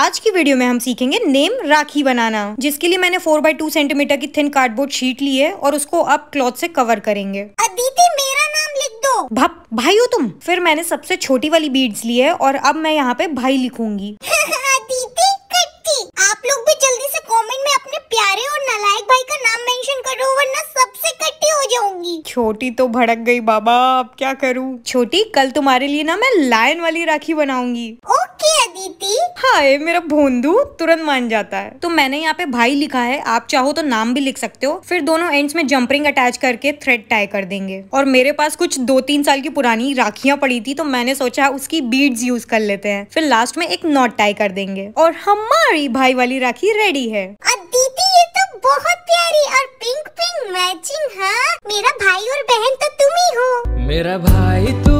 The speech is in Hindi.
आज की वीडियो में हम सीखेंगे नेम राखी बनाना जिसके लिए मैंने फोर बाई टू सेंटीमीटर की थिन कार्डबोर्ड शीट ली है और उसको अब क्लॉथ से कवर करेंगे अदिति मेरा नाम लिख दो भा, भाई हो तुम फिर मैंने सबसे छोटी वाली बीड्स ली है और अब मैं यहाँ पे भाई लिखूंगी आप लोग भी जल्दी ऐसी कॉमेंट में अपने प्यारे और नलायक भाई का नाम मेंशन वरना सबसे कट्टी हो जाऊंगी छोटी तो भड़क गई बाबा अब क्या करूं छोटी कल तुम्हारे लिए ना मैं लायन वाली राखी बनाऊंगी ओ हाय मेरा भोंदू तुरंत मान जाता है तो मैंने यहाँ पे भाई लिखा है आप चाहो तो नाम भी लिख सकते हो फिर दोनों एंड्स में जंपरिंग अटैच करके थ्रेड टाई कर देंगे और मेरे पास कुछ दो तीन साल की पुरानी राखियां पड़ी थी तो मैंने सोचा उसकी बीड्स यूज कर लेते हैं फिर लास्ट में एक नॉट टाई कर देंगे और हमारी भाई वाली राखी रेडी है तो बहुत प्यारी और पिंक पिंक मैचिंग हाँ मेरा भाई और बहन तो तुम ही हो मेरा भाई तो